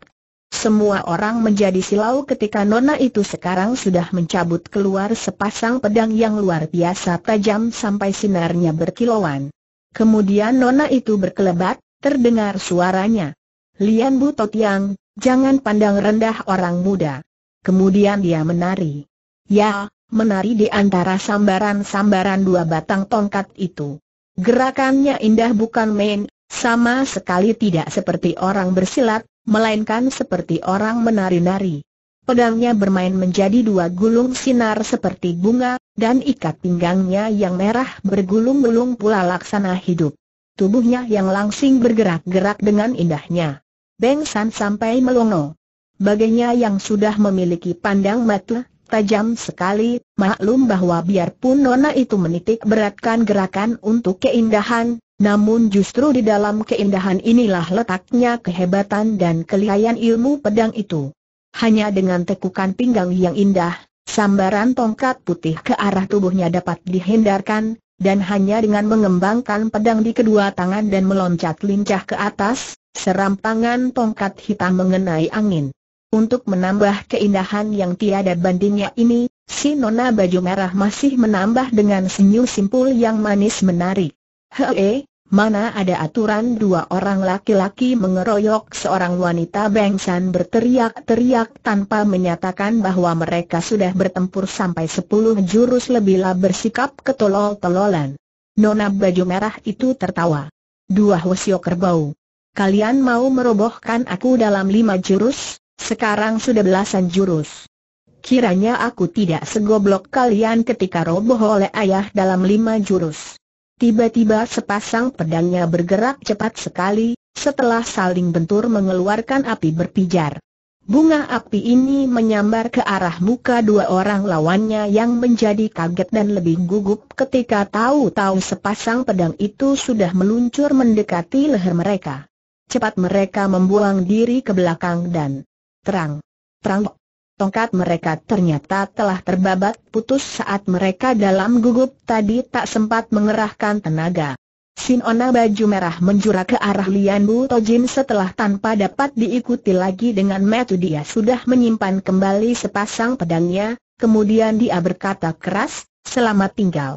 Semua orang menjadi silau ketika nona itu sekarang sudah mencabut keluar sepasang pedang yang luar biasa tajam sampai sinarnya berkilauan. Kemudian nona itu berkelebat, terdengar suaranya. Lian Bu Totiang, jangan pandang rendah orang muda. Kemudian dia menari. Ya, menari di antara sambaran-sambaran dua batang tongkat itu. Gerakannya indah bukan main, sama sekali tidak seperti orang bersilat, melainkan seperti orang menari-nari. Pedangnya bermain menjadi dua gulung sinar seperti bunga, dan ikat pinggangnya yang merah bergulung-gulung pula laksana hidup. Tubuhnya yang langsing bergerak-gerak dengan indahnya. Beng San sampai melongo. baginya yang sudah memiliki pandang mata, tajam sekali, maklum bahwa biarpun Nona itu menitik beratkan gerakan untuk keindahan, namun justru di dalam keindahan inilah letaknya kehebatan dan kelihayan ilmu pedang itu. Hanya dengan tekukan pinggang yang indah, sambaran tongkat putih ke arah tubuhnya dapat dihindarkan, dan hanya dengan mengembangkan pedang di kedua tangan dan meloncat lincah ke atas, serampangan tongkat hitam mengenai angin. Untuk menambah keindahan yang tiada bandingnya ini, si nona baju merah masih menambah dengan senyum simpul yang manis menarik. Hei, mana ada aturan dua orang laki-laki mengeroyok seorang wanita bengsan berteriak-teriak tanpa menyatakan bahwa mereka sudah bertempur sampai sepuluh jurus lebihlah bersikap ketolol-tololan. Nona baju merah itu tertawa. Dua hosio kerbau. Kalian mau merobohkan aku dalam lima jurus? Sekarang sudah belasan jurus. Kiranya aku tidak segoblok kalian ketika roboh oleh ayah dalam lima jurus. Tiba-tiba sepasang pedangnya bergerak cepat sekali, setelah saling bentur mengeluarkan api berpijar. Bunga api ini menyambar ke arah muka dua orang lawannya yang menjadi kaget dan lebih gugup ketika tahu-tahu sepasang pedang itu sudah meluncur mendekati leher mereka. Cepat mereka membuang diri ke belakang dan Terang. Terang. Tongkat mereka ternyata telah terbabat putus saat mereka dalam gugup tadi tak sempat mengerahkan tenaga. Sinona baju merah menjurah ke arah Lian Bu Tojin setelah tanpa dapat diikuti lagi dengan metu dia sudah menyimpan kembali sepasang pedangnya, kemudian dia berkata keras, selamat tinggal.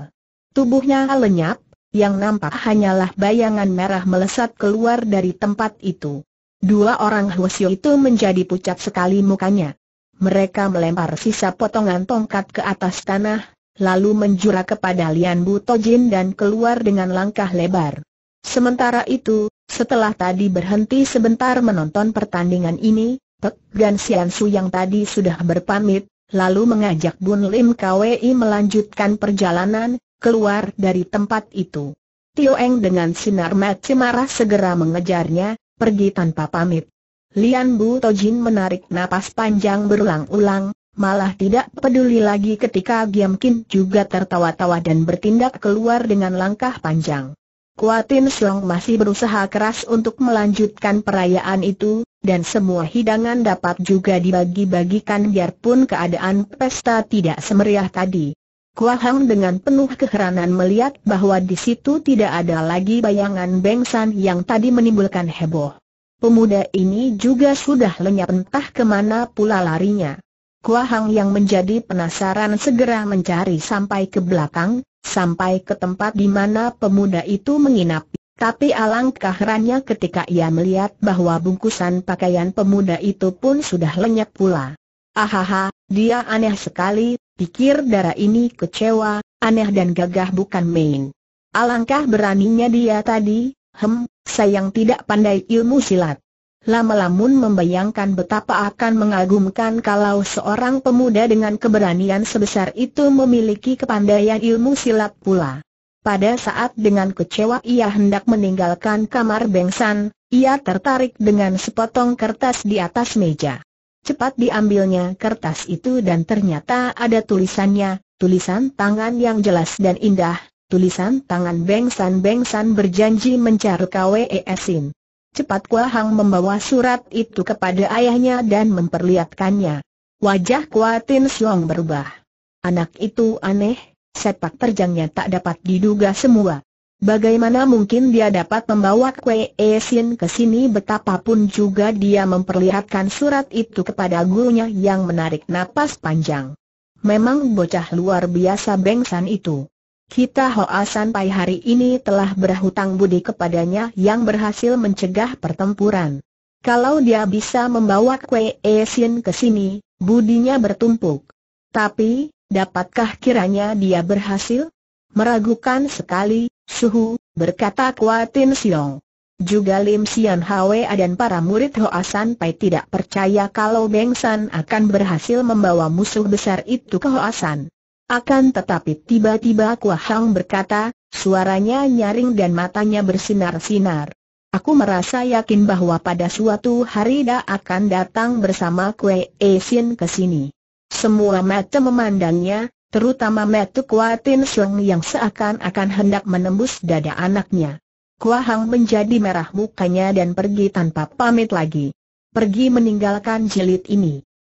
Tubuhnya lenyap, yang nampak hanyalah bayangan merah melesat keluar dari tempat itu. Dua orang Huasio itu menjadi pucat sekali mukanya. Mereka melempar sisa potongan tongkat ke atas tanah, lalu menjurah kepada Lian Bu Tojin dan keluar dengan langkah lebar. Sementara itu, setelah tadi berhenti sebentar menonton pertandingan ini, Pek Gan Sian Su yang tadi sudah berpamit, lalu mengajak Bun Lim Kwei melanjutkan perjalanan, keluar dari tempat itu. Tio Eng dengan sinar mata marah segera mengejarnya, pergi tanpa pamit. Lian Bu Tojin menarik napas panjang berulang-ulang, malah tidak peduli lagi ketika Giam Kin juga tertawa-tawa dan bertindak keluar dengan langkah panjang. Kuatin Siong masih berusaha keras untuk melanjutkan perayaan itu, dan semua hidangan dapat juga dibagi-bagikan biarpun keadaan pesta tidak semeriah tadi. Kua Hang dengan penuh keheranan melihat bahwa di situ tidak ada lagi bayangan Beng San yang tadi menimbulkan heboh. Pemuda ini juga sudah lenyap entah kemana pula larinya. Kua Hang yang menjadi penasaran segera mencari sampai ke belakang, sampai ke tempat di mana pemuda itu menginap. Tapi alangkah herannya ketika ia melihat bahwa bungkusan pakaian pemuda itu pun sudah lenyap pula. Ahaha, dia aneh sekali, Pikir darah ini kecewa, aneh dan gagah bukan main. Alangkah beraninya dia tadi, hem, sayang tidak pandai ilmu silat. Lama-lamun membayangkan betapa akan mengagumkan kalau seorang pemuda dengan keberanian sebesar itu memiliki kepandaian ilmu silat pula. Pada saat dengan kecewa ia hendak meninggalkan kamar bengsan, ia tertarik dengan sepotong kertas di atas meja. Cepat diambilnya kertas itu dan ternyata ada tulisannya, tulisan tangan yang jelas dan indah, tulisan tangan bengsan-bengsan berjanji mencari KWESin. E Cepat Kuahang membawa surat itu kepada ayahnya dan memperlihatkannya. Wajah Tin Siong berubah. Anak itu aneh, sepak terjangnya tak dapat diduga semua. Bagaimana mungkin dia dapat membawa Kwe Esin ke sini betapapun juga dia memperlihatkan surat itu kepada gurunya yang menarik napas panjang. Memang bocah luar biasa bengsan itu. Kita Hoa Sanpai hari ini telah berhutang budi kepadanya yang berhasil mencegah pertempuran. Kalau dia bisa membawa Kwe Esin ke sini, budinya bertumpuk. Tapi, dapatkah kiranya dia berhasil? Meragukan sekali, Suhu, berkata Kuatin Siong. Juga Lim Sian Hwe dan para murid Hoa San Pai tidak percaya kalau Beng San akan berhasil membawa musuh besar itu ke Hoa San. Akan tetapi tiba-tiba Kuahang Hang berkata, suaranya nyaring dan matanya bersinar-sinar. Aku merasa yakin bahwa pada suatu hari dia akan datang bersama Kue Esin ke sini. Semua mata memandangnya, terutama Metu Kuatin Seng yang seakan-akan hendak menembus dada anaknya. Kuahang menjadi merah mukanya dan pergi tanpa pamit lagi. Pergi meninggalkan jilid ini.